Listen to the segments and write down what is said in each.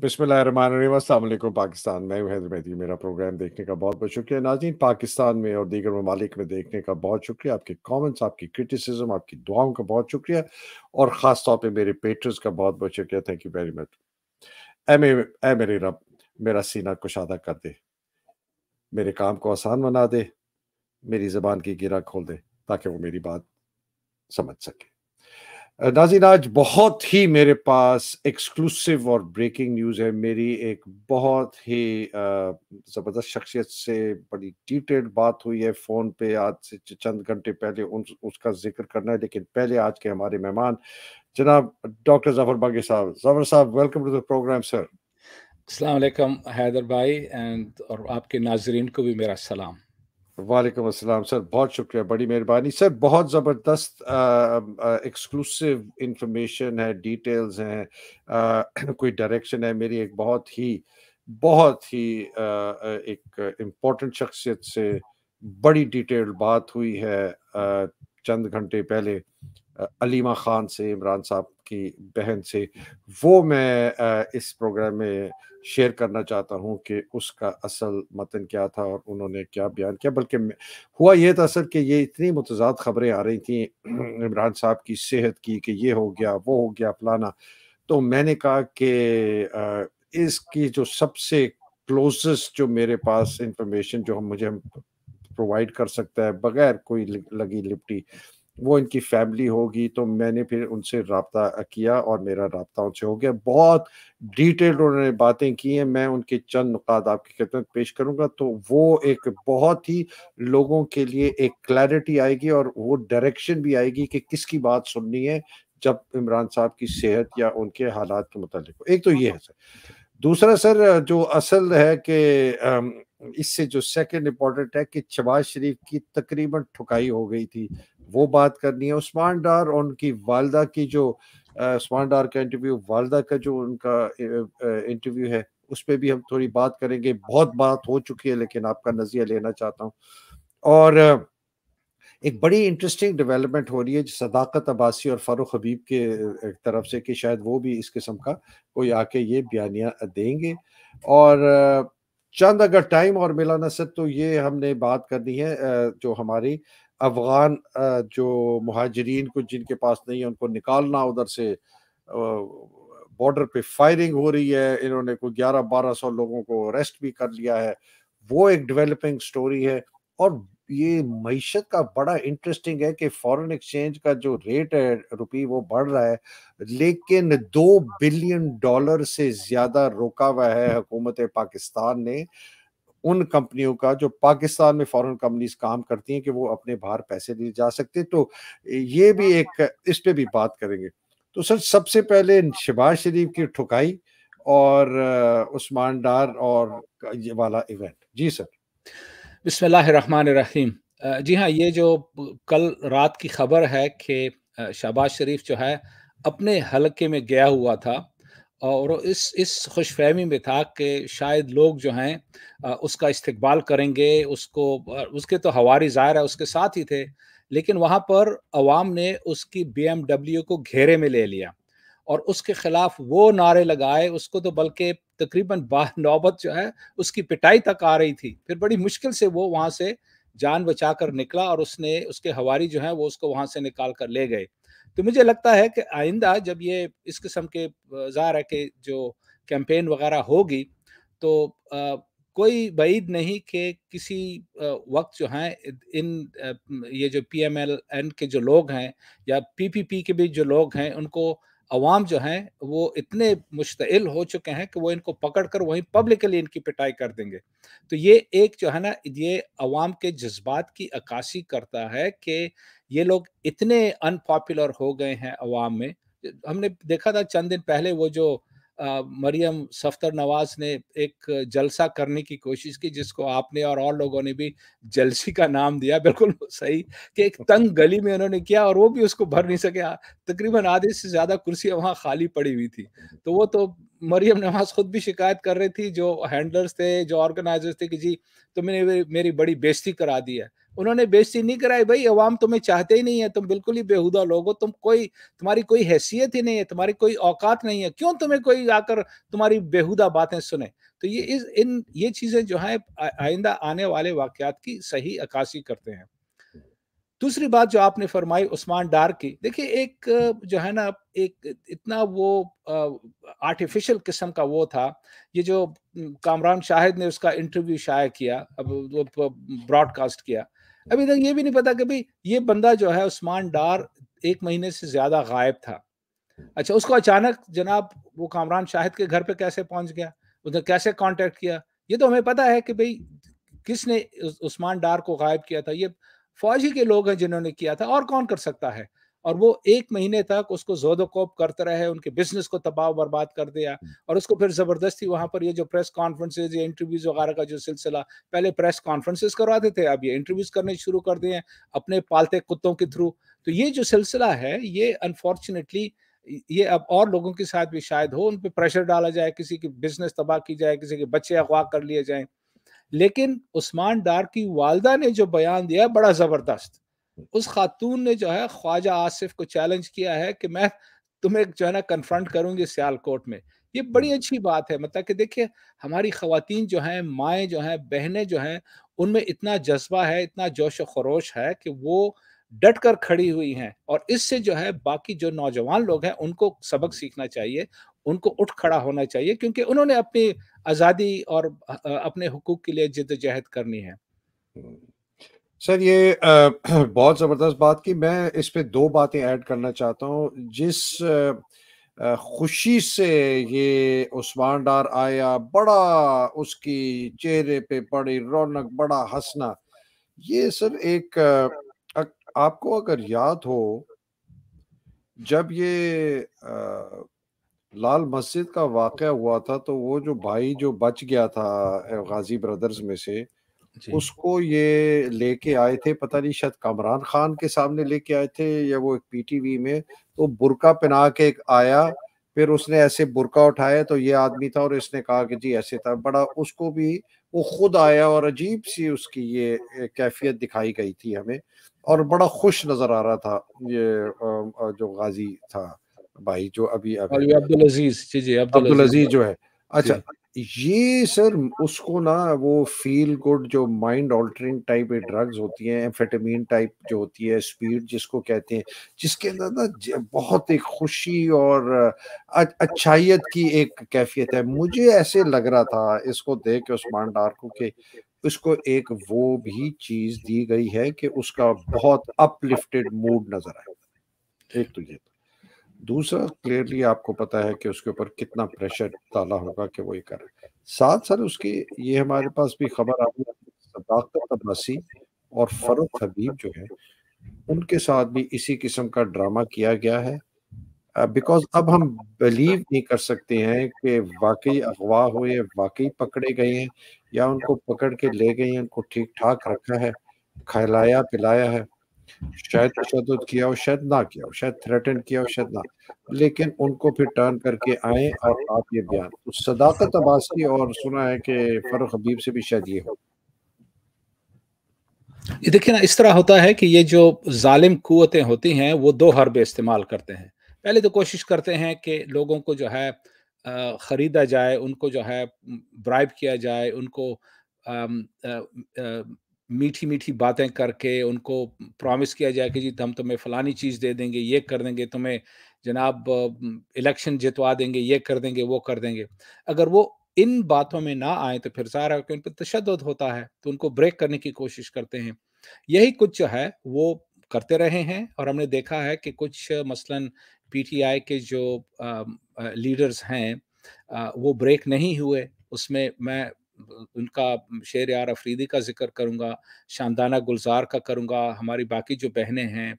बिस्मिल पाकिस्तान मैं हूं हैदर मेहदी मेरा प्रोग्राम देखने का बहुत बहुत शुक्रिया नाजीन पाकिस्तान में और दीगर ममालिक में देखने का बहुत शुक्रिया आपके कमेंट्स आपकी क्रिटिसिज्म आपकी दुआओं का बहुत शुक्रिया और ख़ास तौर पे मेरे पेटर्स का बहुत बहुत शुक्रिया थैंक यू वेरी मच ए मेरे रब मेरा सीना कुशादा कर दे मेरे काम को आसान बना दे मेरी ज़बान की गिरा खोल दे ताकि वो मेरी बात समझ सके नाजिन आज बहुत ही मेरे पास एक्सक्लूसिव और ब्रेकिंग न्यूज़ है मेरी एक बहुत ही ज़बरदस्त शख्सियत से बड़ी डिटेल्ड बात हुई है फ़ोन पे आज से चंद घंटे पहले उन उसका जिक्र करना है लेकिन पहले आज के हमारे मेहमान जनाब डॉक्टर जफर बागी साहब जफर साहब welcome to the programme sir अस्सलाम हैदर भाई एंड और आपके नाजरीन को भी मेरा सलाम वालेकुम अस्सलाम सर बहुत शुक्रिया बड़ी मेहरबानी सर बहुत ज़बरदस्त एक्सक्लूसिव इंफॉर्मेशन है डिटेल्स हैं कोई डायरेक्शन है मेरी एक बहुत ही बहुत ही आ, एक इम्पोर्टेंट शख्सियत से बड़ी डिटेल्ड बात हुई है आ, चंद घंटे पहले अलीमा ख़ान से इमरान साहब की बहन से वो मैं इस प्रोग्राम में शेयर करना चाहता हूँ कि उसका असल मतन क्या था और उन्होंने क्या बयान किया बल्कि हुआ यह था सर कि ये इतनी मतजाद खबरें आ रही थी इमरान साहब की सेहत की कि ये हो गया वो हो गया फलाना तो मैंने कहा कि इसकी जो सबसे क्लोजेस्ट जो मेरे पास इंफॉर्मेशन जो हम मुझे प्रोवाइड कर सकता है बगैर कोई लगी लिपटी वो इनकी फैमिली होगी तो मैंने फिर उनसे रबता किया और मेरा रबता उनसे हो गया बहुत डिटेल्ड उन्होंने बातें की हैं मैं उनके चंद नुकात आपकी खिदमत पेश करूंगा तो वो एक बहुत ही लोगों के लिए एक क्लैरिटी आएगी और वो डायरेक्शन भी आएगी कि किसकी बात सुननी है जब इमरान साहब की सेहत या उनके हालात के मुतालिक एक तो ये है सर दूसरा सर जो असल है कि इससे जो सेकंड इम्पोर्टेंट है कि शबाज शरीफ की तकरीबन ठुकाई हो गई थी वो बात करनी है उस्मान डार और उनकी वालदा की जो उस्मान डार का इंटरव्यू वालदा का जो उनका इंटरव्यू है उस पर भी हम थोड़ी बात करेंगे बहुत बात हो चुकी है लेकिन आपका नज़रिया लेना चाहता हूँ और एक बड़ी इंटरेस्टिंग डेवलपमेंट हो रही है सदाकत अब्बासी और फारूक हबीब के तरफ से कि शायद वो भी इस किस्म का कोई आके ये बयानियाँ देंगे और चंद अगर टाइम और मिला न सर तो ये हमने बात करनी है जो हमारी अफगान जो महाजरीन को जिनके पास नहीं है उनको निकालना उधर से बॉर्डर पे फायरिंग हो रही है इन्होंने को ग्यारह बारह सौ लोगों को अरेस्ट भी कर लिया है वो एक डेवलपिंग स्टोरी है और ये मीशत का बड़ा इंटरेस्टिंग है कि फॉरेन एक्सचेंज का जो रेट है रुपी वो बढ़ रहा है लेकिन दो बिलियन डॉलर से ज़्यादा रोका हुआ है हुकूमत पाकिस्तान ने उन कंपनियों का जो पाकिस्तान में फॉरेन कंपनीज काम करती हैं कि वो अपने बाहर पैसे नहीं जा सकते तो ये भी हाँ। एक इस पर भी बात करेंगे तो सर सबसे पहले शबाज शरीफ की ठुकाई और उस्मान डार और ये वाला इवेंट जी सर बिस्मिल्लाहिर्रहमानिर्रहीम जी हाँ ये जो कल रात की खबर है कि शहबाज शरीफ जो है अपने हलके में गया हुआ था और इस इस खुश फहमी में था कि शायद लोग जो हैं उसका इस्तबाल करेंगे उसको उसके तो हवारी ज़ाहिर है उसके साथ ही थे लेकिन वहाँ पर अवाम ने उसकी बी को घेरे में ले लिया और उसके खिलाफ वो नारे लगाए उसको तो बल्कि तकरीबन बाह नौबत जो है उसकी पिटाई तक आ रही थी फिर बड़ी मुश्किल से वो वहाँ से जान बचा कर निकला और उसने उसके हवारी जो है वो उसको वहाँ से निकाल कर ले गए तो मुझे लगता है कि आइंदा जब ये इस किस्म के जार है कि जो कैंपेन वगैरह होगी तो कोई بعید नहीं कि किसी वक्त जो हैं इन ये जो पी एम एल एन के जो लोग हैं या पी पी पी के भी जो लोग हैं उनको अवाम जो हैं वो इतने मुश्तिल हो चुके हैं कि वो इनको पकड़ कर वहीं पब्लिकली इनकी पिटाई कर देंगे तो ये एक जो है ना ये अवाम के जज्बात की अक्सी करता है कि ये लोग इतने अनपॉपुलर हो गए हैं अवाम में हमने देखा था चंद दिन पहले वो जो मरियम सफ्तर नवाज ने एक जलसा करने की कोशिश की जिसको आपने और और लोगों ने भी जलसी का नाम दिया बिल्कुल सही कि एक तंग गली में उन्होंने किया और वो भी उसको भर नहीं सके हाँ, तकरीबन आधे से ज़्यादा कुर्सियां वहाँ खाली पड़ी हुई थी तो वो तो मरियम नवाज खुद भी शिकायत कर रही थी जो हैंडलर्स थे जो ऑर्गेनाइजर्स थे कि जी तुमने मेरी बड़ी बेजती करा दी है उन्होंने बेजती नहीं कराई भाई अवाम तुम्हें चाहते ही नहीं है तुम बिल्कुल ही बेहुदा लोग हो तुम कोई तुम्हारी कोई हैसियत ही नहीं है तुम्हारी कोई औकात नहीं है क्यों तुम्हें कोई आकर तुम्हारी बेहुदा बातें सुने तो ये इस इन ये चीज़ें जो हैं आइंदा आने वाले वाक़ की सही अक्सी करते हैं दूसरी बात जो आपने फरमाई उस्मान डार की देखिए एक जो है ना एक इतना वो आर्टिफिशियल किस्म का वो था ये जो कामरान शाहिद ने उसका इंटरव्यू शाया किया अब वो ब्रॉडकास्ट किया अभी तक ये भी नहीं पता कि भाई ये बंदा जो है उस्मान डार एक महीने से ज़्यादा गायब था अच्छा उसको अचानक जनाब वो कामरान शाहिद के घर पे कैसे पहुंच गया उसने कैसे कांटेक्ट किया ये तो हमें पता है कि भाई किसने उस्मान डार को गायब किया था ये फौजी के लोग हैं जिन्होंने किया था और कौन कर सकता है और वो एक महीने तक उसको जोदोकोप करते रहे उनके बिजनेस को तबाह बर्बाद कर दिया हम्म। और उसको फिर जबरदस्ती वहां पर ये जो प्रेस कॉन्फ्रेंसेज या इंटरव्यूज वगैरह का जो सिलसिला पहले प्रेस कॉन्फ्रेंसेज करवाते थे अब ये इंटरव्यूज करने शुरू कर दिए अपने पालते कुत्तों के थ्रू तो ये जो सिलसिला है ये अनफॉर्चुनेटली ये अब और लोगों के साथ भी शायद हो उन पर प्रेशर डाला जाए किसी की बिजनेस तबाह की जाए किसी के बच्चे अगवा कर लिए जाए लेकिन उस्मान डार की वालदा ने जो बयान दिया बड़ा ज़बरदस्त उस खातून ने जो है ख्वाजा आसिफ को चैलेंज किया है कि मैं तुम्हें जो है ना कन्फ्रंट करूंगी सियालकोट में ये बड़ी हम्म। अच्छी बात है मतलब कि देखिए हमारी खातन जो हैं माएँ जो हैं बहनें जो हैं उनमें इतना जज्बा है इतना जोश खरोश है कि वो डट कर खड़ी हुई हैं और इससे जो है बाकी जो नौजवान लोग हैं उनको सबक हम्म। सीखना चाहिए उनको उठ खड़ा होना चाहिए क्योंकि उन्होंने अपनी आज़ादी और अपने हकूक के लिए जद्दोजहद करनी है सर ये बहुत ज़बरदस्त बात की मैं इस पर दो बातें ऐड करना चाहता हूँ जिस खुशी से ये उस्मान डार आया बड़ा उसकी चेहरे पे बड़ी रौनक बड़ा हंसना ये सर एक आपको अगर याद हो जब ये लाल मस्जिद का वाक़ हुआ था तो वो जो भाई जो बच गया था गाजी ब्रदर्स में से उसको ये लेके आए थे पता नहीं शायद कामरान खान के सामने लेके आए थे या वो एक पीटीवी में तो बुरका पहना के एक आया फिर उसने ऐसे बुरका उठाया तो ये आदमी था और इसने कहा कि जी ऐसे था बड़ा उसको भी वो खुद आया और अजीब सी उसकी ये कैफियत दिखाई गई थी हमें और बड़ा खुश नज़र आ रहा था ये जो गाजी था भाई जो अभी अभी अब्दुल अजीज जी जी अब्दुल अजीज जो है अच्छा ये सर उसको ना वो फील गुड जो माइंड ऑल्टरिंग टाइप ड्रग्स होती हैं एम्फेटामिन टाइप जो होती है स्पीड जिसको कहते हैं जिसके अंदर ना बहुत एक खुशी और अच्छाइयत की एक कैफियत है मुझे ऐसे लग रहा था इसको देख के उस्मान डार को कि उसको एक वो भी चीज दी गई है कि उसका बहुत अपलिफ्टेड मूड नजर आए एक तो ये तो। दूसरा क्लियरली आपको पता है कि उसके ऊपर कितना प्रेशर डाला होगा कि वो ये कर साथ साथ उसकी ये हमारे पास भी खबर आ रही सदाकत अब्बासी और फरुख हबीब जो है उनके साथ भी इसी किस्म का ड्रामा किया गया है बिकॉज अब हम बिलीव नहीं कर सकते हैं कि वाकई अगवा हुए वाकई पकड़े गए हैं या उनको पकड़ के ले गए हैं उनको ठीक ठाक रखा है खिलाया पिलाया है शायद तशद किया हो शायद ना किया हो शायद थ्रेटन किया हो शायद ना लेकिन उनको फिर टर्न करके आए और आप ये बयान तो सदाकत की और सुना है कि फरुख हबीब से भी शायद ये हो ये देखिए ना इस तरह होता है कि ये जो जालिम कुतें होती हैं वो दो हरबे इस्तेमाल करते हैं पहले तो कोशिश करते हैं कि लोगों को जो है ख़रीदा जाए उनको जो है ब्राइब किया जाए उनको मीठी मीठी बातें करके उनको प्रॉमिस किया जाए कि जी हम तुम्हें फलानी चीज़ दे देंगे ये कर देंगे तुम्हें जनाब इलेक्शन जितवा देंगे ये कर देंगे वो कर देंगे अगर वो इन बातों में ना आए तो फिर सारा कि उन पर तशद होता है तो उनको ब्रेक करने की कोशिश करते हैं यही कुछ जो है वो करते रहे हैं और हमने देखा है कि कुछ मसलन पीटीआई के जो आ, आ, लीडर्स हैं आ, वो ब्रेक नहीं हुए उसमें मैं उनका शेर यार अफरीदी का जिक्र करूँगा शानदाना गुलजार का करूँगा हमारी बाकी जो बहनें हैं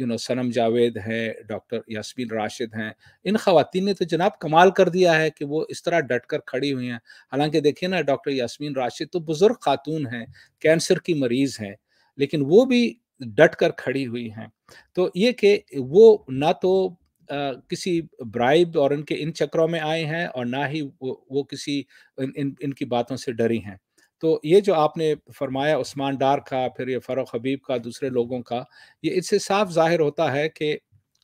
यू नो सनम जावेद हैं डॉक्टर यास्मीन राशिद हैं इन खातन ने तो जनाब कमाल कर दिया है कि वो इस तरह डट कर खड़ी हुई हैं हालांकि देखिए ना डॉक्टर यास्मीन राशिद तो बुज़ुर्ग खातून हैं कैंसर की मरीज़ हैं लेकिन वो भी डट कर खड़ी हुई हैं तो ये कि वो ना तो किसी ब्राइब और इनके इन चक्रों में आए हैं और ना ही वो, वो किसी इन, इन इनकी बातों से डरी हैं तो ये जो आपने फरमाया उस्मान डार का फिर ये फ़रुख हबीब का दूसरे लोगों का ये इससे साफ जाहिर होता है कि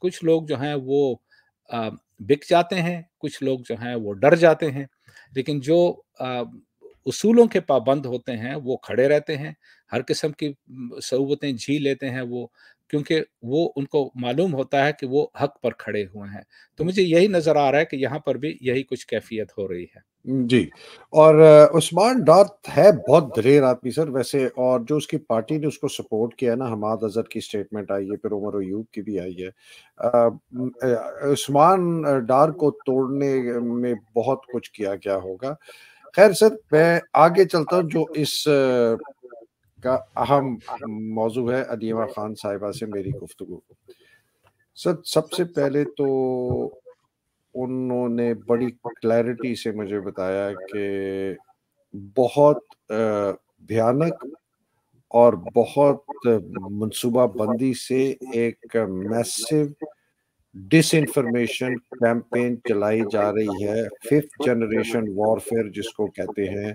कुछ लोग जो हैं वो आ, बिक जाते हैं कुछ लोग जो हैं वो डर जाते हैं लेकिन जो आ, उसूलों के पाबंद होते हैं वो खड़े रहते हैं हर किस्म की सहूबतें जी लेते हैं वो क्योंकि वो उनको मालूम होता है कि वो हक पर खड़े हुए हैं तो मुझे यही नज़र आ रहा है कि यहाँ पर भी यही कुछ कैफियत हो रही है जी और उस्मान डॉट है बहुत दलेर आदमी सर वैसे और जो उसकी पार्टी ने उसको सपोर्ट किया है ना हमाद अजहर की स्टेटमेंट आई है फिर उमर यूब की भी आई है उस्मान डार को तोड़ने में बहुत कुछ किया गया होगा खैर सर मैं आगे चलता हूँ जो इस का अहम मौजू है अदीमा खान साहिबा से मेरी गुफ्तु सर सबसे पहले तो उन्होंने बड़ी क्लैरिटी से मुझे बताया कि बहुत भयानक और बहुत मनसूबा बंदी से एक मैसिव डिसइंफॉर्मेशन कैंपेन चलाई जा रही है फिफ्थ जनरेशन वॉरफेयर जिसको कहते हैं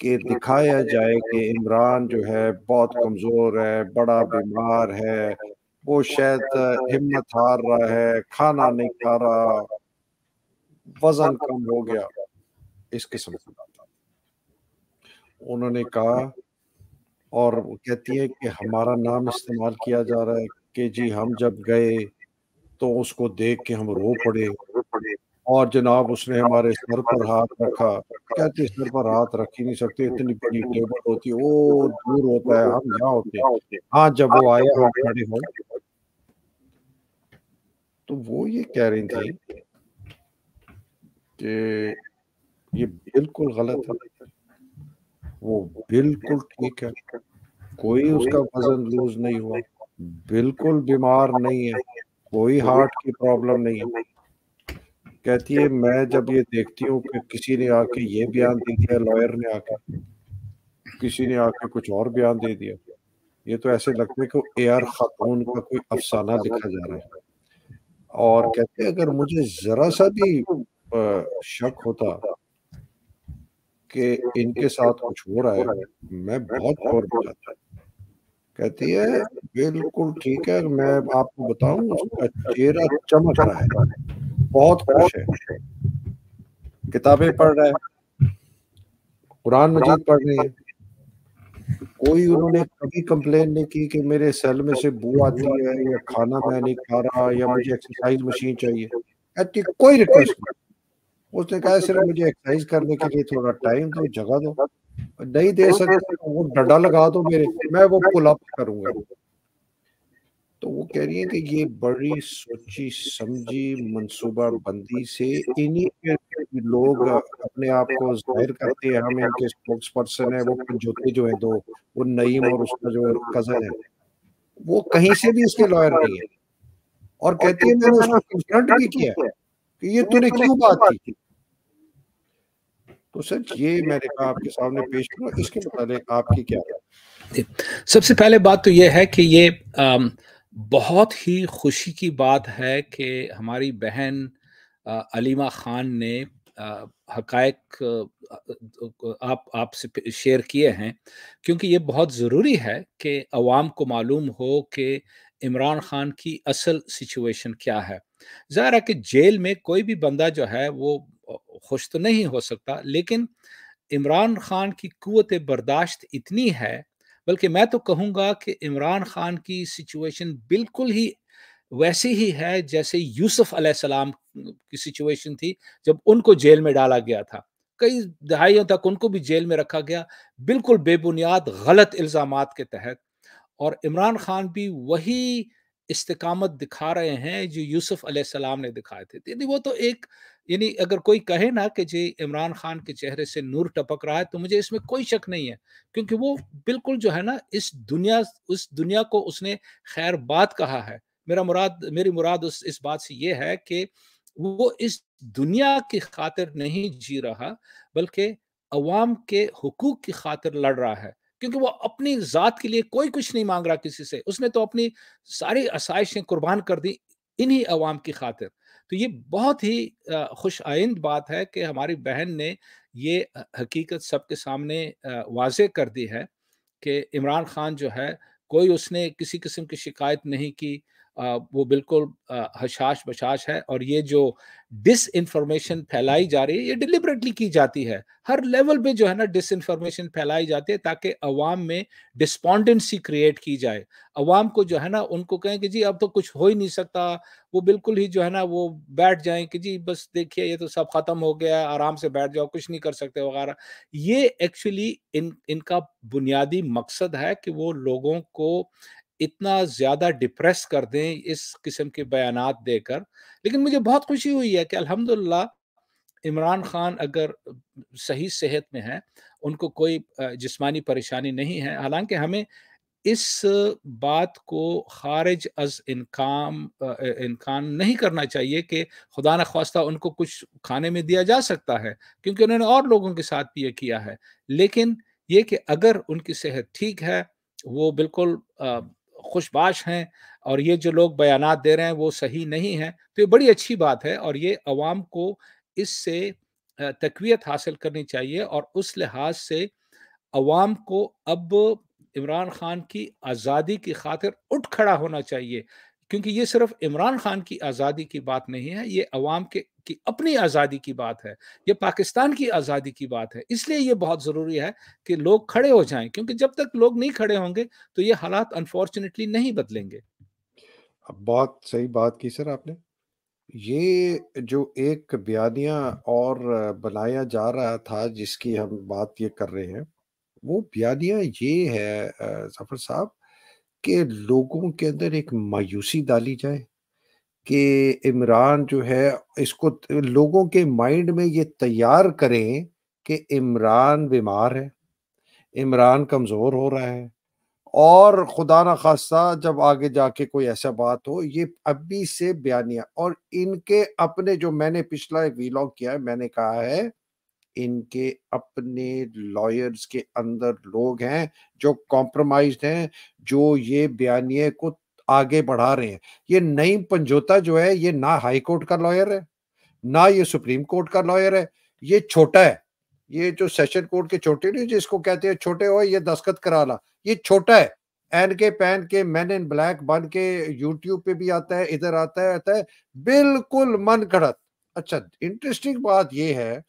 कि दिखाया जाए कि इमरान जो है बहुत कमज़ोर है बड़ा बीमार है वो शायद हिम्मत हार रहा है खाना नहीं खा रहा वजन कम हो गया इस किस्म बात उन्होंने कहा और कहती है कि हमारा नाम इस्तेमाल किया जा रहा है कि जी हम जब गए तो उसको देख के हम रो पड़े और जनाब उसने हाँ, हमारे सर पर हाथ रखा कहते सर पर हाथ रख ही नहीं सकते इतनी बड़ी टेबल होती वो दूर होता है हम यहाँ होते हाँ जब वो हाँ, आए हम खड़े हो तो वो ये कह रही थी कि ये बिल्कुल गलत है वो बिल्कुल ठीक है कोई उसका वजन लूज नहीं हुआ बिल्कुल बीमार नहीं है कोई हार्ट की प्रॉब्लम नहीं है कहती है मैं जब ये देखती हूँ कि किसी ने आके ये बयान दे दिया लॉयर ने आके किसी ने आके कुछ और बयान दे दिया ये तो ऐसे लगते हैं कि एआर खातून का कोई अफसाना लिखा जा रहा है और कहते हैं अगर मुझे जरा सा भी शक होता कि इनके साथ कुछ हो रहा है मैं बहुत गौर हो जाता कहती है बिल्कुल ठीक है मैं आपको बताऊं उसका चेहरा चमक रहा है बहुत खुश है किताबें पढ़ रहे हैं कुरान मजीद पढ़ रहे हैं कोई उन्होंने कभी कंप्लेन नहीं की कि मेरे सेल में से बू आती है या खाना मैं नहीं खा रहा या मुझे एक्सरसाइज मशीन चाहिए ऐसी कोई रिक्वेस्ट नहीं उसने कहा सिर्फ मुझे एक्सरसाइज करने के लिए थोड़ा टाइम दो जगह दो नहीं दे सकते तो वो डंडा तो लगा दो मेरे मैं वो पुल अप करूंगा तो वो कह रही है कि ये बड़ी सोची समझी मंसूबा बंदी से इन्हीं लोग अपने आप को जाहिर करते हैं हम इनके स्पोक्स पर्सन है वो जोते जो है दो वो नईम और उसका जो कजन है वो कहीं से भी इसके लॉयर नहीं है और कहती है मैंने उसको कंसल्ट भी किया कि ये तूने क्यों बात की तो सर ये मैंने कहा आपके सामने पेश करूँ इसके मुताबिक आपकी क्या सबसे पहले बात तो ये है कि ये बहुत ही खुशी की बात है कि हमारी बहन अलीमा ख़ान ने हकायक आप आपसे शेयर किए हैं क्योंकि ये बहुत ज़रूरी है कि अवाम को मालूम हो कि इमरान ख़ान की असल सिचुएशन क्या है ज़ाहिर है कि जेल में कोई भी बंदा जो है वो खुश तो नहीं हो सकता लेकिन इमरान ख़ान की कुत बर्दाश्त इतनी है बल्कि मैं तो कहूंगा कि इमरान खान की सिचुएशन बिल्कुल ही वैसी ही है जैसे यूसुफ अलैहिस्सलाम की सिचुएशन थी जब उनको जेल में डाला गया था कई दहाइयों तक उनको भी जेल में रखा गया बिल्कुल बेबुनियाद गलत इल्ज़ाम के तहत और इमरान खान भी वही इस्तकामत दिखा रहे हैं जो यूसुफ अलैहिस्सलाम ने दिखाए थे तो यानी वो तो एक यानी अगर कोई कहे ना कि जी इमरान खान के चेहरे से नूर टपक रहा है तो मुझे इसमें कोई शक नहीं है क्योंकि वो बिल्कुल जो है ना इस दुनिया उस दुनिया को उसने खैर बात कहा है मेरा मुराद मेरी मुराद उस इस बात से ये है कि वो इस दुनिया की खातिर नहीं जी रहा बल्कि अवाम के हकूक की खातिर लड़ रहा है क्योंकि वो अपनी ज़ात के लिए कोई कुछ नहीं मांग रहा किसी से उसने तो अपनी सारी आसाइशें कुर्बान कर दी इन्हीं अवाम की खातिर तो ये बहुत ही खुश आइंद बात है कि हमारी बहन ने ये हकीकत सबके सामने वाज कर दी है कि इमरान खान जो है कोई उसने किसी किस्म की शिकायत नहीं की वो बिल्कुल हशाश बशाश है और ये जो डिस इन्फॉर्मेशन फैलाई जा रही है ये डिलिबरेटली की जाती है हर लेवल पे जो है ना डिस इन्फॉर्मेशन फैलाई जाती है ताकि अवाम में डिस्पॉन्डेंसी क्रिएट की जाए अवाम को जो है ना उनको कहें कि जी अब तो कुछ हो ही नहीं सकता वो बिल्कुल ही जो है ना वो बैठ जाए कि जी बस देखिए ये तो सब ख़त्म हो गया आराम से बैठ जाओ कुछ नहीं कर सकते वगैरह ये एक्चुअली इन इनका बुनियादी मकसद है कि वो लोगों को इतना ज़्यादा डिप्रेस कर दें इस किस्म के बयान देकर लेकिन मुझे बहुत खुशी हुई है कि अलहमदुल्ला इमरान खान अगर सही सेहत में हैं उनको कोई जिस्मानी परेशानी नहीं है हालांकि हमें इस बात को खारिज अज इनकाम इनकान नहीं करना चाहिए कि खुदा न खास्ता उनको कुछ खाने में दिया जा सकता है क्योंकि उन्होंने और लोगों के साथ भी ये किया है लेकिन ये कि अगर उनकी सेहत ठीक है वो बिल्कुल खुशबाश हैं और ये जो लोग बयान दे रहे हैं वो सही नहीं हैं तो ये बड़ी अच्छी बात है और ये अवाम को इससे तकवीत हासिल करनी चाहिए और उस लिहाज से अवाम को अब इमरान खान की आज़ादी की खातिर उठ खड़ा होना चाहिए क्योंकि ये सिर्फ इमरान खान की आज़ादी की बात नहीं है ये अवाम के की अपनी आज़ादी की बात है ये पाकिस्तान की आज़ादी की बात है इसलिए ये बहुत ज़रूरी है कि लोग खड़े हो जाएं क्योंकि जब तक लोग नहीं खड़े होंगे तो ये हालात अनफॉर्चुनेटली नहीं बदलेंगे बहुत सही बात की सर आपने ये जो एक बयानिया और बनाया जा रहा था जिसकी हम बात ये कर रहे हैं वो बयानिया ये है जफर साहब कि लोगों के अंदर एक मायूसी डाली जाए कि इमरान जो है इसको लोगों के माइंड में ये तैयार करें कि इमरान बीमार है इमरान कमज़ोर हो रहा है और खुदा न खासा जब आगे जाके कोई ऐसा बात हो ये अभी से बयानिया और इनके अपने जो मैंने पिछला एक वीलॉग किया है मैंने कहा है इनके अपने लॉयर्स के अंदर लोग हैं जो कॉम्प्रोमाइज हैं जो ये बयानिए को आगे बढ़ा रहे हैं ये नई पंजोता जो है ये ना हाई कोर्ट का लॉयर है ना ये सुप्रीम कोर्ट का लॉयर है ये छोटा है ये जो सेशन कोर्ट के छोटे नहीं जिसको कहते हैं छोटे हो ये दस्खत करा ला ये छोटा है एन के पैन के मैन इन ब्लैक बन के यूट्यूब पे भी आता है इधर आता है आता है बिल्कुल मन घड़त अच्छा इंटरेस्टिंग बात यह है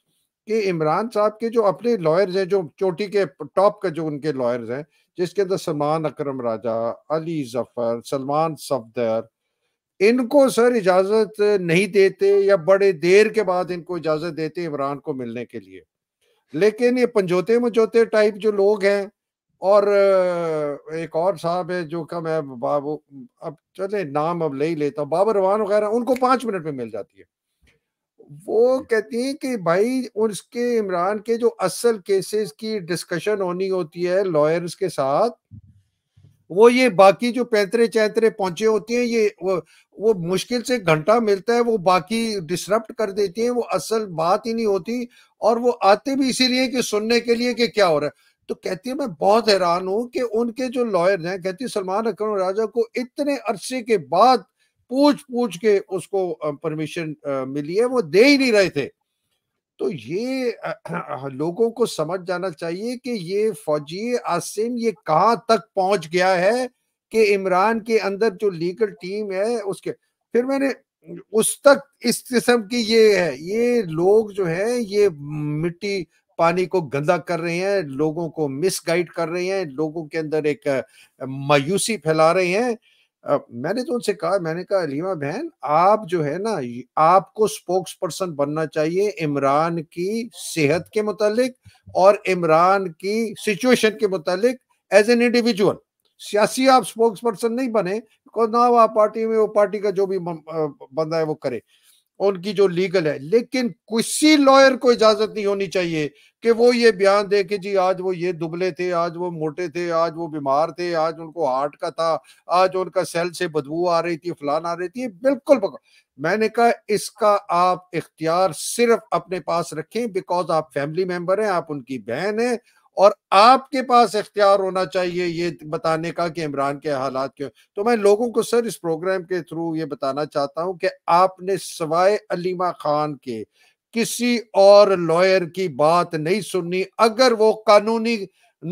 कि इमरान साहब के जो अपने लॉयर्स हैं जो चोटी के टॉप के जो उनके लॉयर्स हैं जिसके अंदर सलमान अकरम राजा अली जफर सलमान सफदर इनको सर इजाज़त नहीं देते या बड़े देर के बाद इनको इजाज़त देते इमरान को मिलने के लिए लेकिन ये पंजोते मजोते टाइप जो लोग हैं और एक और साहब है जो का मैं बाबू अब चले नाम अब ले ही लेता बाबर वगैरह उनको पांच मिनट में मिल जाती है वो कहती हैं कि भाई उसके इमरान के जो असल केसेस की डिस्कशन होनी होती है लॉयर्स के साथ वो ये बाकी जो पैतरे चैतरे पहुंचे होते हैं ये वो, वो मुश्किल से घंटा मिलता है वो बाकी डिसरप्ट कर देती हैं वो असल बात ही नहीं होती और वो आते भी इसीलिए कि सुनने के लिए कि क्या हो रहा है तो कहती है मैं बहुत हैरान हूं कि उनके जो लॉयर हैं कहती है सलमान अकरम राजा को इतने अरसे के बाद पूछ पूछ के उसको परमिशन मिली है वो दे ही नहीं रहे थे तो ये लोगों को समझ जाना चाहिए कि ये फौजी आसिम ये कहाँ तक पहुंच गया है कि इमरान के अंदर जो लीगल टीम है उसके फिर मैंने उस तक इस किस्म की ये है ये लोग जो है ये मिट्टी पानी को गंदा कर रहे हैं लोगों को मिसगाइड कर रहे हैं लोगों के अंदर एक मायूसी फैला रहे हैं मैंने तो उनसे कहा मैंने कहा अलीमा बहन आप जो है ना आपको स्पोक्स पर्सन बनना चाहिए इमरान की सेहत के मुतालिक और इमरान की सिचुएशन के मुतालिक एज एन इंडिविजुअल सियासी आप स्पोक्स पर्सन नहीं बने बिकॉज ना आप पार्टी में वो पार्टी का जो भी बंदा है वो करे उनकी जो लीगल है लेकिन किसी लॉयर को इजाजत नहीं होनी चाहिए कि वो ये बयान दे के जी आज वो ये दुबले थे आज वो मोटे थे आज वो बीमार थे आज उनको हार्ट का था आज उनका सेल से बदबू आ रही थी फलान आ रही थी बिल्कुल मैंने कहा इसका आप इख्तियार सिर्फ अपने पास रखें बिकॉज आप फैमिली मेंबर हैं आप उनकी बहन हैं और आपके पास इख्तियार होना चाहिए ये बताने का कि इमरान के हालात क्यों तो मैं लोगों को सर इस प्रोग्राम के थ्रू ये बताना चाहता हूँ कि आपने सवाए अलीमा खान के किसी और लॉयर की बात नहीं सुननी अगर वो कानूनी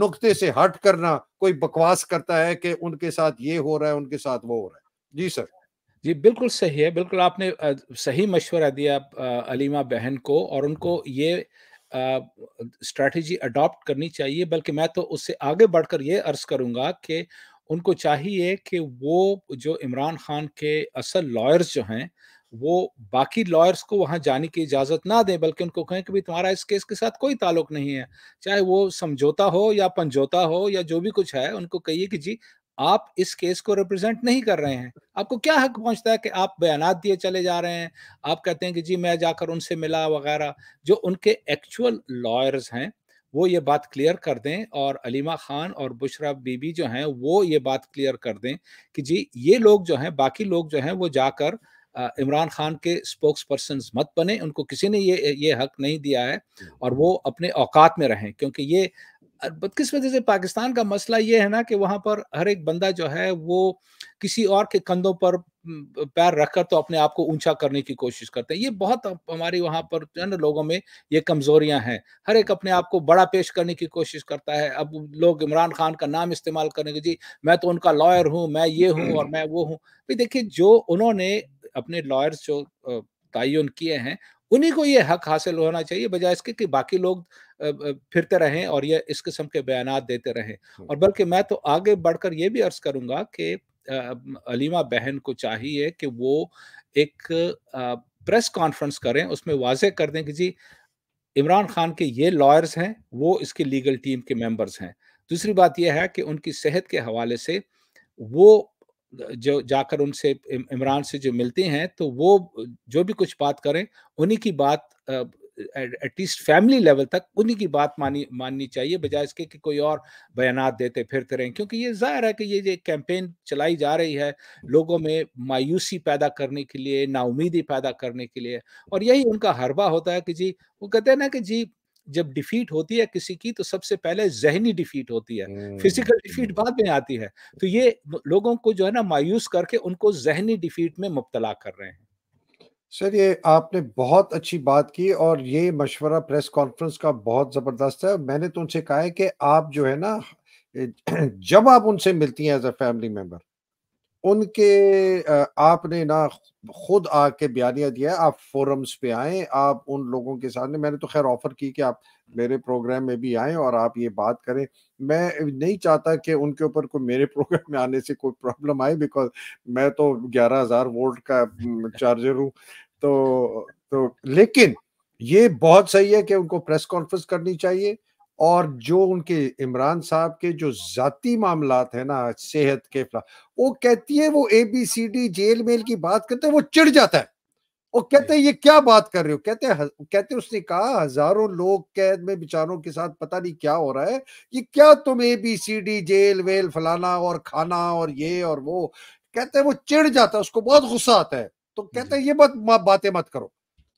नुक्ते से हट करना कोई बकवास करता है कि उनके साथ ये हो रहा है उनके साथ वो हो रहा है जी सर जी बिल्कुल सही है बिल्कुल आपने सही मशवरा दिया अलीमा बहन को और उनको ये स्ट्रेटजी अडॉप्ट करनी चाहिए बल्कि मैं तो उससे आगे बढ़कर ये अर्ज करूंगा कि उनको चाहिए कि वो जो इमरान खान के असल लॉयर्स जो हैं वो बाकी लॉयर्स को वहां जाने की इजाजत ना दें बल्कि उनको कहें कि तुम्हारा इस केस के साथ कोई ताल्लुक नहीं है चाहे वो समझौता हो या पंझौता हो या जो भी कुछ है उनको कहिए कि जी आप इस केस को रिप्रेजेंट नहीं कर रहे हैं आपको क्या हक पहुंचता है कि आप बयान दिए चले जा रहे हैं आप कहते हैं कि जी मैं जाकर उनसे मिला वगैरह जो उनके एक्चुअल लॉयर्स हैं वो ये बात क्लियर कर दें और अलीमा खान और बुशरा बीबी जो हैं वो ये बात क्लियर कर दें कि जी ये लोग जो हैं बाकी लोग जो हैं वो जाकर इमरान खान के स्पोक्स पर्सन मत बने उनको किसी ने ये ये हक नहीं दिया है हम्म। और वो अपने औकात में रहें क्योंकि ये वजह से पाकिस्तान का मसला ये है ना कि वहाँ पर हर एक बंदा जो है वो किसी और के कंधों पर पैर रखकर तो अपने आप को ऊंचा करने की कोशिश करते हैं ये बहुत हमारी वहाँ पर जो है ना लोगों में ये कमजोरियां हैं हर एक अपने आप को बड़ा पेश करने की कोशिश करता है अब लोग इमरान खान का नाम इस्तेमाल करेंगे जी मैं तो उनका लॉयर हूँ मैं ये हूँ हम्म। और मैं वो हूँ भाई देखिए जो उन्होंने अपने लॉयर्स जो तयन किए हैं उन्हीं को ये हक हासिल होना चाहिए बजाय इसके कि बाकी लोग फिरते रहें और ये इस किस्म के बयान देते रहें और बल्कि मैं तो आगे बढ़कर ये भी अर्ज करूँगा कि अलीमा बहन को चाहिए कि वो एक प्रेस कॉन्फ्रेंस करें उसमें वाजे कर दें कि जी इमरान खान के ये लॉयर्स हैं वो इसकी लीगल टीम के मेंबर्स हैं दूसरी बात यह है कि उनकी सेहत के हवाले से वो जो जाकर उनसे इमरान से जो मिलते हैं तो वो जो भी कुछ बात करें उन्हीं की बात एटलीस्ट फैमिली लेवल तक उन्हीं की बात मानी माननी चाहिए बजाय इसके कि कोई और बयान देते फिरते रहें क्योंकि ये जाहिर है कि ये जो कैंपेन चलाई जा रही है लोगों में मायूसी पैदा करने के लिए नाउमीदी पैदा करने के लिए और यही उनका हरबा होता है कि जी वो कहते हैं ना कि जी जब डिफीट होती है किसी की तो सबसे पहले जहनी डिफीट होती है फिजिकल हम्म, डिफीट हम्म। बाद में आती है तो ये लोगों को जो है ना मायूस करके उनको जहनी डिफीट में मुबतला कर रहे हैं सर ये आपने बहुत अच्छी बात की और ये मशवरा प्रेस कॉन्फ्रेंस का बहुत ज़बरदस्त है मैंने तो उनसे कहा है कि आप जो है ना जब आप उनसे मिलती हैं एज अ फैमिली मेम्बर उनके आपने ना खुद आके बयानिया दिया आप फोरम्स पे आए आप उन लोगों के सामने मैंने तो खैर ऑफर की कि आप मेरे प्रोग्राम में भी आए और आप ये बात करें मैं नहीं चाहता कि उनके ऊपर कोई मेरे प्रोग्राम में आने से कोई प्रॉब्लम आए बिकॉज मैं तो ग्यारह हजार वोल्ट का चार्जर हूँ तो तो लेकिन ये बहुत सही है कि उनको प्रेस कॉन्फ्रेंस करनी चाहिए और जो उनके इमरान साहब के जो जाति मामला है ना सेहत के वो कहती है वो A B C D jail mail की बात करते हैं वो चिड़ जाता है वो कहते हैं ये क्या बात कर रहे हो कहते हैं कहते उसने कहा हजारों लोग कैद में बेचारों के साथ पता नहीं क्या हो रहा है ये क्या तुम A B C D jail well फलाना और खाना और ये और वो कहते हैं वो चिड़ जाता है उसको बहुत गुस्सा आता है तो कहते हैं ये बात बातें मत करो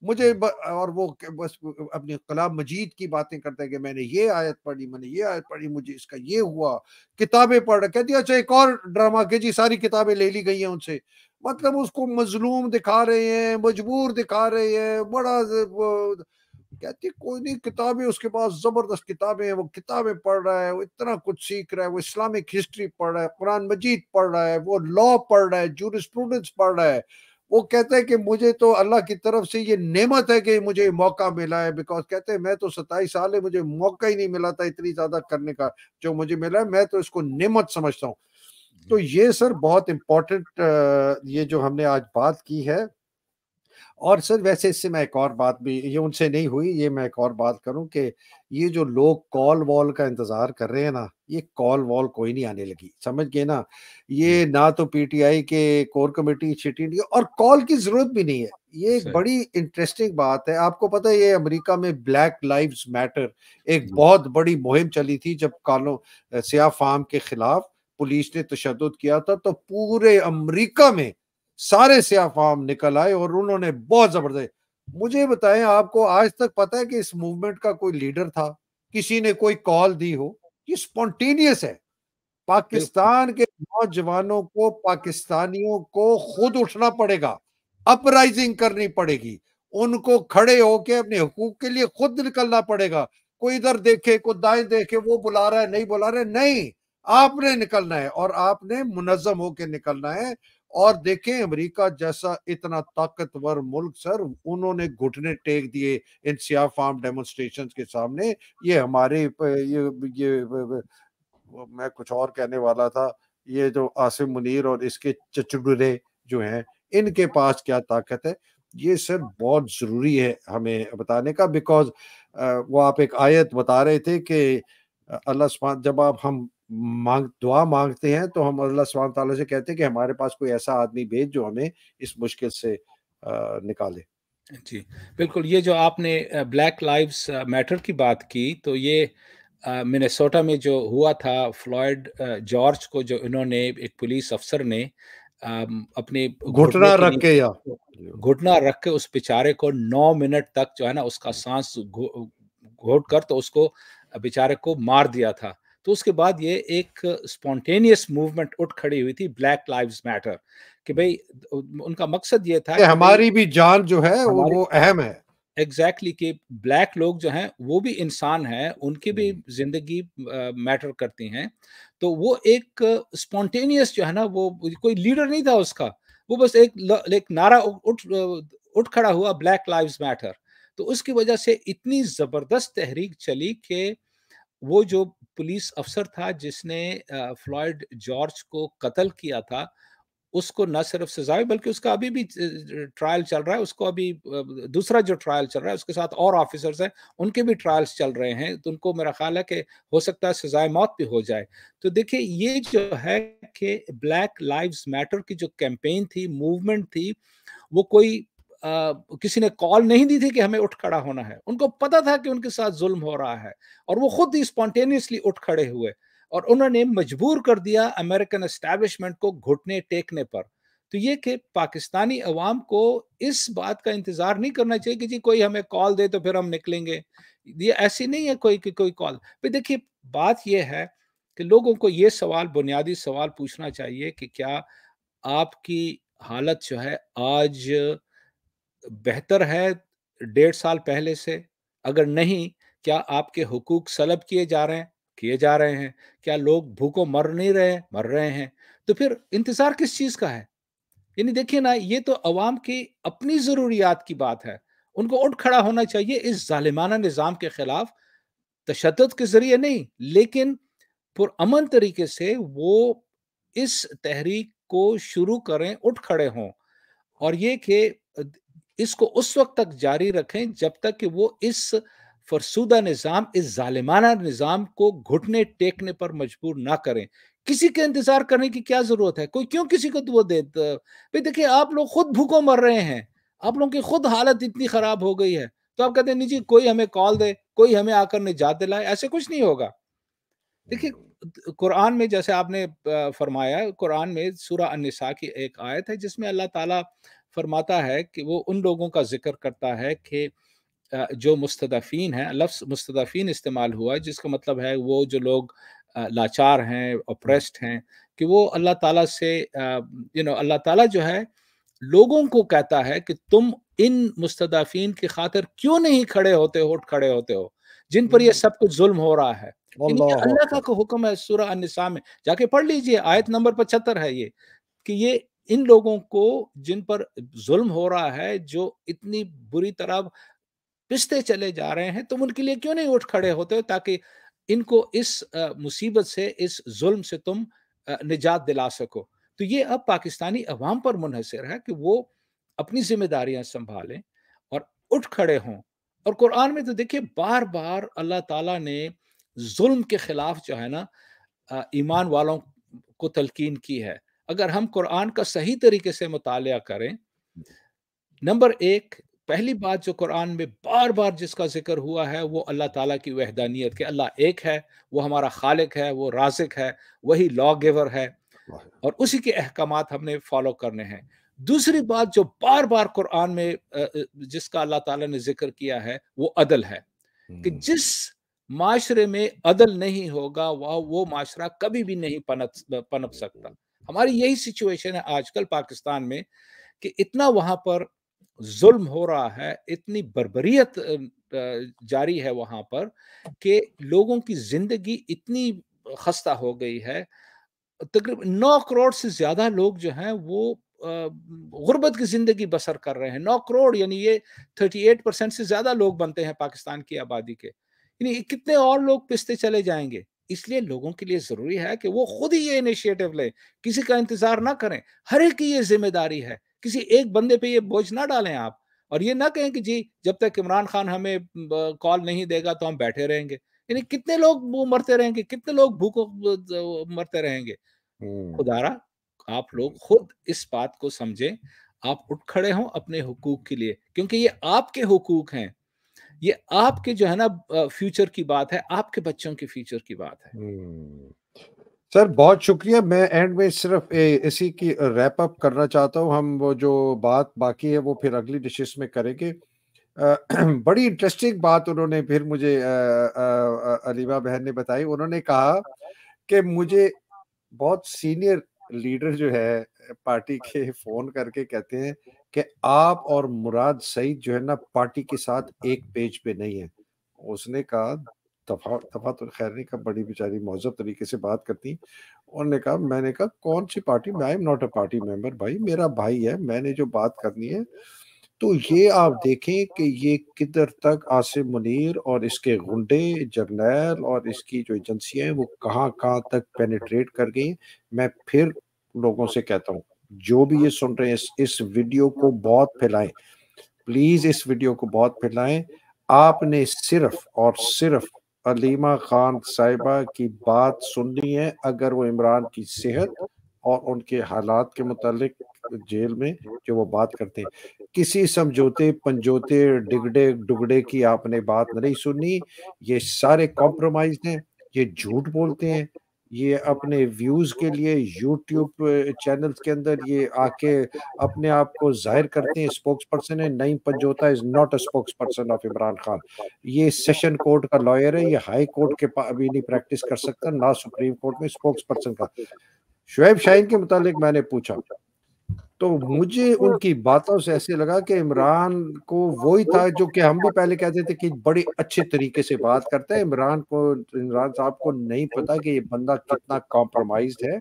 मुझे ब, और वो बस अपनी कलाम मजीद की बातें करते हैं कि मैंने ये आयत पढ़ी मैंने ये आयत पढ़ी मुझे इसका ये हुआ किताबें पढ़ कहती अच्छा एक और ड्रामा के जी सारी किताबें ले ली गई हैं उनसे मतलब उसको मजलूम दिखा रहे हैं मजबूर दिखा रहे हैं बड़ा कहती कोई नहीं किताबें उसके पास जबरदस्त किताबें हैं वो किताबें पढ़ रहा है वो इतना कुछ सीख रहा है वो इस्लामिक हिस्ट्री पढ़ रहा है कुरान मजीद पढ़ रहा है वो लॉ पढ़ रहा है जूरिस्प्रूडेंस पढ़ रहा है वो कहते हैं कि मुझे तो अल्लाह की तरफ से ये नेमत है कि मुझे मौका मिला है बिकॉज कहते हैं मैं तो सताईस साल है मुझे मौका ही नहीं मिला था इतनी ज्यादा करने का जो मुझे मिला है मैं तो इसको नेमत समझता हूँ तो ये सर बहुत इम्पोर्टेंट ये जो हमने आज बात की है और सर वैसे इससे मैं एक और बात भी ये उनसे नहीं हुई ये मैं एक और बात करूं कि ये जो लोग कॉल वॉल का इंतजार कर रहे हैं ना ये कॉल वॉल कोई नहीं आने लगी समझ गए ना ये ना तो पीटीआई के कोर कमेटी छिटी और कॉल की जरूरत भी नहीं है ये एक बड़ी इंटरेस्टिंग बात है आपको पता है ये अमेरिका में ब्लैक लाइफ मैटर एक बहुत बड़ी मुहिम चली थी जब कालों सिया फार्म के खिलाफ पुलिस ने तशद किया था तो पूरे अमरीका में सारे सियाफाम निकल आए और उन्होंने बहुत जबरदस्त मुझे बताएं आपको आज तक पता है कि इस मूवमेंट का कोई लीडर था किसी ने कोई कॉल दी हो ये स्पॉन्टेनियस है पाकिस्तान के नौजवानों को पाकिस्तानियों को खुद उठना पड़ेगा अपराइजिंग करनी पड़ेगी उनको खड़े होके अपने हकूक के लिए खुद निकलना पड़ेगा कोई इधर देखे कोई दाएं देखे वो बुला रहा है नहीं बुला रहे नहीं आपने निकलना है और आपने मुनजम होके निकलना है और देखें अमेरिका जैसा इतना ताकतवर मुल्क सर उन्होंने घुटने टेक दिए इन सिया फार्म डेमोस्ट्रेशन के सामने ये हमारे ये ये मैं कुछ और कहने वाला था ये जो आसिम मुनीर और इसके चचुरे जो हैं इनके पास क्या ताकत है ये सर बहुत ज़रूरी है हमें बताने का बिकॉज वो आप एक आयत बता रहे थे कि अल्लाह जब आप हम मांग दुआ मांगते हैं तो हम अल्लाह सुबहान तला से कहते हैं कि हमारे पास कोई ऐसा आदमी भेज जो हमें इस मुश्किल से निकाले जी बिल्कुल ये जो आपने ब्लैक लाइव्स मैटर की बात की तो ये मिनेसोटा में जो हुआ था फ्लॉयड जॉर्ज को जो इन्होंने एक पुलिस अफसर ने अपने घुटना रख के या घुटना रख के उस बेचारे को नौ मिनट तक जो है ना उसका सांस घोट कर तो उसको बेचारे को मार दिया था तो उसके बाद ये एक स्पॉन्टेनियस मूवमेंट उठ खड़ी हुई थी ब्लैक लाइव्स मैटर कि भाई उनका मकसद ये था कि हमारी भी जान जो है वो, वो अहम है एग्जैक्टली exactly कि ब्लैक लोग जो हैं वो भी इंसान हैं उनकी भी हम्म। जिंदगी मैटर करती हैं तो वो एक स्पॉन्टेनियस जो है ना वो कोई लीडर नहीं था उसका वो बस एक एक नारा उठ उठ खड़ा हुआ ब्लैक लाइव्स मैटर तो उसकी वजह से इतनी ज़बरदस्त तहरीक चली कि वो जो पुलिस अफसर था जिसने फ्लॉयड जॉर्ज को कत्ल किया था उसको न सिर्फ सजाए बल्कि उसका अभी भी ट्रायल चल रहा है उसको अभी दूसरा जो ट्रायल चल रहा है उसके साथ और ऑफिसर्स हैं उनके भी ट्रायल्स चल रहे हैं तो उनको मेरा ख्याल है कि हो सकता है सजाए मौत भी हो जाए तो देखिए ये जो है कि ब्लैक लाइव्स मैटर की जो कैंपेन थी मूवमेंट थी वो कोई किसी ने कॉल नहीं दी थी कि हमें उठ खड़ा होना है उनको पता था कि उनके साथ जुल्म हो रहा है और वो खुद ही स्पॉन्टेनियसली उठ खड़े हुए और उन्होंने मजबूर कर दिया अमेरिकन इस्टेब्लिशमेंट को घुटने टेकने पर तो ये कि पाकिस्तानी अवाम को इस बात का इंतज़ार नहीं करना चाहिए कि जी कोई हमें कॉल दे तो फिर हम निकलेंगे ये ऐसी नहीं है कोई कि कोई कॉल भाई देखिए बात यह है कि लोगों को ये सवाल बुनियादी सवाल पूछना चाहिए कि क्या आपकी हालत जो है आज बेहतर है डेढ़ साल पहले से अगर नहीं क्या आपके हकूक सलब किए जा रहे हैं किए जा रहे हैं क्या लोग भूखों मर नहीं रहे मर रहे हैं तो फिर इंतजार किस चीज का है यानी देखिए ना ये तो अवाम की अपनी जरूरियात की बात है उनको उठ खड़ा होना चाहिए इस जालिमाना निज़ाम के खिलाफ तशद के जरिए नहीं लेकिन पुरअमन तरीके से वो इस तहरीक को शुरू करें उठ खड़े हों और ये कि इसको उस वक्त तक जारी रखें जब तक कि वो इस फरसूदा निज़ाम इस ालिमाना निज़ाम को घुटने टेकने पर मजबूर ना करें किसी के इंतज़ार करने की क्या ज़रूरत है कोई क्यों किसी को तो वो दे भाई देखिए आप लोग खुद भूखों मर रहे हैं आप लोगों की खुद हालत इतनी ख़राब हो गई है तो आप कहते हैं जी कोई हमें कॉल दे कोई हमें आकर निजात दिलाए ऐसे कुछ नहीं होगा देखिए कुरान में जैसे आपने फरमाया कुरान में सूरा अनसा की एक आयत है जिसमें अल्लाह ताला फरमाता है कि वो उन लोगों का जिक्र करता है कि जो मुस्तफ़ीन है लफ्स मुस्तफ़ीन इस्तेमाल हुआ है जिसका मतलब है वो जो लोग लाचार हैं ऑप्रेस्ड हैं कि वो अल्लाह ताला से यू नो अल्लाह ताला जो है लोगों को कहता है कि तुम इन मुस्तफ़ीन की खातिर क्यों नहीं खड़े होते हो खड़े होते हो जिन पर यह हम्म। सब कुछ जुल्म हो रहा है अल्लाह का हुक्म है सूरह में जाके पढ़ लीजिए आयत नंबर पचहत्तर है ये कि ये इन लोगों को जिन पर जुल्म हो रहा है जो इतनी बुरी तरह पिसते चले जा रहे हैं तुम उनके लिए क्यों नहीं उठ खड़े होते हो ताकि इनको इस मुसीबत से इस जुल्म से तुम निजात दिला सको तो ये अब पाकिस्तानी अवाम पर मुनहसर है कि वो अपनी जिम्मेदारियां संभालें और उठ खड़े हों और कुरान में तो देखिए बार बार अल्लाह ताला ने जुल्म के खिलाफ जो है ना ईमान वालों को तलकीन की है अगर हम कुरान का सही तरीके से मुताल करें नंबर एक पहली बात जो कुरान में बार बार जिसका जिक्र हुआ है वो अल्लाह ताला की वहदानियत के अल्लाह एक है वो हमारा खालिक है वो राजिक है वही लॉ गिवर है और उसी के अहकाम हमने फॉलो करने हैं दूसरी बात जो बार बार कुरान में जिसका अल्लाह ताला ने जिक्र किया है वो अदल है कि हम्म। जिस माशरे में अदल नहीं होगा वह वो माशरा कभी भी नहीं पनप पनप सकता हमारी यही सिचुएशन है आजकल पाकिस्तान में कि इतना वहां पर जुल्म हो रहा है इतनी बर्बरीत जारी है वहां पर कि लोगों की जिंदगी इतनी खस्ता हो गई है तकरीबन नौ करोड़ से ज्यादा लोग जो हैं वो गुर्बत की जिंदगी बसर कर रहे हैं नौ करोड़ यानी ये थर्टी एट परसेंट से ज्यादा लोग बनते हैं पाकिस्तान की आबादी के यानी कितने और लोग पिसते चले जाएंगे इसलिए लोगों के लिए जरूरी है कि वो खुद ही ये इनिशिएटिव लें किसी का इंतजार ना करें हर एक की ये जिम्मेदारी है किसी एक बंदे पे ये बोझ ना डालें आप और ये ना कहें कि जी जब तक इमरान खान हमें कॉल नहीं देगा तो हम बैठे रहेंगे यानी कितने लोग मरते रहेंगे कितने लोग भूखों मरते रहेंगे हम्म। खुदारा आप लोग खुद इस बात को समझें आप उठ खड़े हों अपने हुकूक के लिए क्योंकि ये आपके हुकूक हैं ये आपके जो है ना फ्यूचर की बात है आपके बच्चों के फ्यूचर की बात है हम्म। सर बहुत शुक्रिया मैं एंड में सिर्फ ए, इसी की रैप अप करना चाहता हूँ हम वो जो बात बाकी है वो फिर अगली डिशेस में करेंगे आ, बड़ी इंटरेस्टिंग बात उन्होंने फिर मुझे अलीमा बहन ने बताई उन्होंने कहा कि मुझे बहुत सीनियर लीडर जो है पार्टी के फोन करके कहते हैं कि आप और मुराद सईद जो है ना पार्टी के साथ एक पेज पे नहीं है उसने कहा तफा तफात तो खैर नहीं कहा बड़ी बेचारी मौजब तरीके से बात करती उन्होंने कहा मैंने कहा कौन सी पार्टी मैं I am not a party member भाई मेरा भाई है मैंने जो बात करनी है तो ये आप देखें कि ये किधर तक आसिम मुनीर और इसके गुंडे जर्नैल और इसकी जो एजेंसियां हैं वो कहाँ कहाँ तक पेनिट्रेट कर गई मैं फिर लोगों से कहता हूँ जो भी ये सुन रहे हैं इस, इस वीडियो को बहुत फैलाएं प्लीज इस वीडियो को बहुत फैलाएं आपने सिर्फ और सिर्फ अलीमा खान साहिबा की बात सुननी है अगर वो इमरान की सेहत और उनके हालात के मुतालिक जेल में जो वो बात करते हैं किसी समझौते पंजोते डिगडे डुगडे की आपने बात नहीं सुननी ये सारे कॉम्प्रोमाइज हैं ये झूठ बोलते हैं ये अपने व्यूज़ के लिए यूट्यूब चैनल्स uh, के अंदर ये आके अपने आप को जाहिर करते हैं स्पोक्स पर्सन है नई Panjota is not a spokesperson of Imran Khan ये सेशन कोर्ट का लॉयर है ये हाई कोर्ट के अभी नहीं प्रैक्टिस कर सकता ना सुप्रीम कोर्ट में स्पोक्स पर्सन का शुएब शाहीन के मुतालिक मैंने पूछा तो मुझे उनकी बातों से ऐसे लगा कि इमरान को वो ही था जो कि हम भी पहले कहते थे कि बड़े अच्छे तरीके से बात करते हैं इमरान को इमरान साहब को नहीं पता कि ये बंदा कितना कॉम्प्रोमाइज है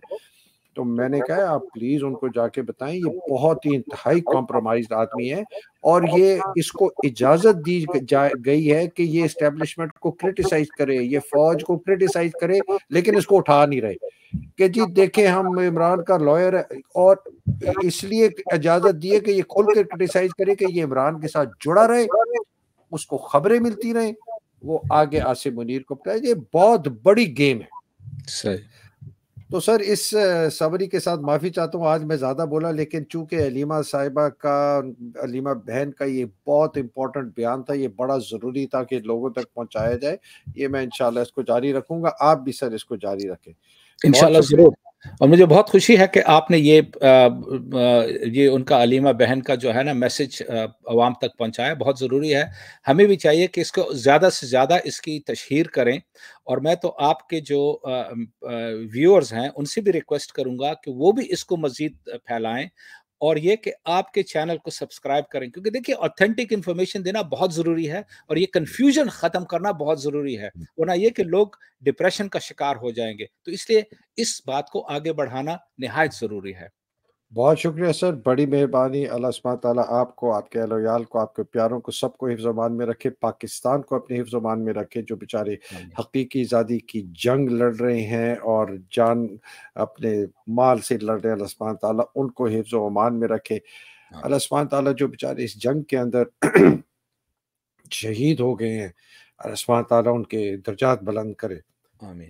तो मैंने कहा आप प्लीज उनको जाके बताएं ये बहुत ही इंतहाई कॉम्प्रोमाइज आदमी है और ये अच्छा। इसको इजाजत दी गई है कि ये इस्टेब्लिशमेंट को क्रिटिसाइज करे ये फौज को क्रिटिसाइज करे लेकिन इसको उठा नहीं रहे कि जी देखें हम इमरान का लॉयर है और इसलिए इजाजत दी है कि ये खुल के क्रिटिसाइज करे कि ये इमरान के साथ जुड़ा रहे उसको खबरें मिलती रहे वो आगे आसिफ मुनीर को बताए ये बहुत बड़ी गेम है सही तो सर इस सबरी के साथ माफ़ी चाहता हूँ आज मैं ज़्यादा बोला लेकिन चूंकि अलीमा साहिबा का अलीमा बहन का ये बहुत इंपॉर्टेंट बयान था ये बड़ा ज़रूरी था कि लोगों तक पहुँचाया जाए ये मैं इनशाला इसको जारी रखूंगा आप भी सर इसको जारी रखें इनशाला ज़रूर और मुझे बहुत खुशी है कि आपने ये ये उनका अलीमा बहन का जो है ना मैसेज आवाम तक पहुंचाया बहुत ज़रूरी है हमें भी चाहिए कि इसको ज़्यादा से ज़्यादा इसकी तशहर करें और मैं तो आपके जो व्यूअर्स हैं उनसे भी रिक्वेस्ट करूंगा कि वो भी इसको मज़ीद फैलाएं और ये कि आपके चैनल को सब्सक्राइब करें क्योंकि देखिए ऑथेंटिक इन्फॉर्मेशन देना बहुत ज़रूरी है और ये कन्फ्यूजन ख़त्म करना बहुत ज़रूरी है हम्म। वरना ये कि लोग डिप्रेशन का शिकार हो जाएंगे तो इसलिए इस बात को आगे बढ़ाना नहायत ज़रूरी है बहुत शुक्रिया सर बड़ी मेहरबानी अल्लाह सुब्हान ताला आपको आपके अलोयाल को आपके प्यारों को सबको हिफ्ज मान में रखे पाकिस्तान को अपने हिफ्ज मान में रखे जो बेचारे हकीकी आज़ादी की जंग लड़ रहे हैं और जान अपने माल से लड़ रहे हैं अल्लाह सुब्हान ताला उनको हिफ्ज मान में रखे हाँ। अल्लाह सुब्हान ताला जो बेचारे इस जंग के अंदर शहीद हो गए हैं अल्लाह सुब्हान ताला उनके दर्जात बुलंद करे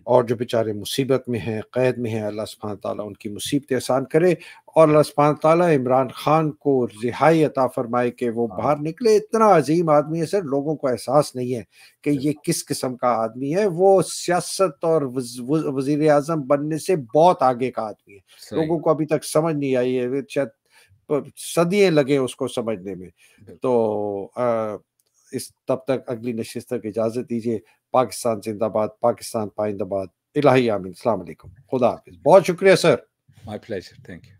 और जो बेचारे मुसीबत में हैं कैद में हैं अल्लाह सुबहान ताली उनकी मुसीबत आसान करे और अल्लाह सुबहान ताली इमरान खान को रिहाई अता फरमाए कि वो बाहर निकले इतना अजीम आदमी है सर लोगों को एहसास नहीं है कि ये किस किस्म का आदमी है वो सियासत और वजीर आजम बनने से बहुत आगे का आदमी है लोगों को अभी तक समझ नहीं आई है शायद सदियाँ लगे उसको समझने में तो आ, इस तब तक अगली नशिस्त तक इजाज़त दीजिए पाकिस्तान जिंदाबाद पाकिस्तान पाइंदाबाद इलाही आमीन अलैक्म खुदा हाफिज बहुत शुक्रिया sir my pleasure thank you